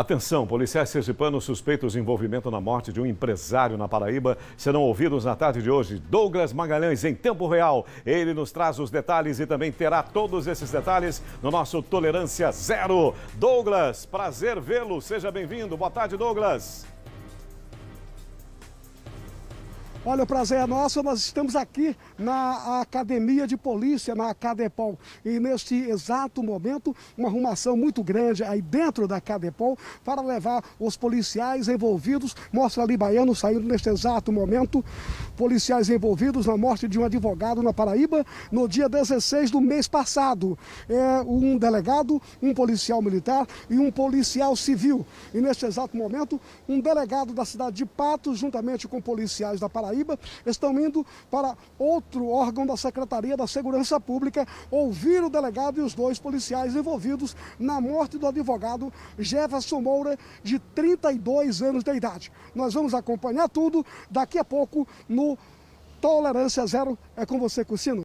Atenção, policiais sergipanos suspeitos de envolvimento na morte de um empresário na Paraíba serão ouvidos na tarde de hoje. Douglas Magalhães, em tempo real, ele nos traz os detalhes e também terá todos esses detalhes no nosso Tolerância Zero. Douglas, prazer vê-lo, seja bem-vindo. Boa tarde, Douglas. Olha, o prazer é nosso, nós estamos aqui na Academia de Polícia, na Cadepol. E neste exato momento, uma arrumação muito grande aí dentro da Cadepol para levar os policiais envolvidos. Mostra ali Baiano saindo neste exato momento policiais envolvidos na morte de um advogado na Paraíba no dia 16 do mês passado. É um delegado, um policial militar e um policial civil. E neste exato momento, um delegado da cidade de Patos, juntamente com policiais da Paraíba, estão indo para outro órgão da Secretaria da Segurança Pública ouvir o delegado e os dois policiais envolvidos na morte do advogado Jefferson Moura, de 32 anos de idade. Nós vamos acompanhar tudo daqui a pouco no Tolerância Zero é com você, Cursino.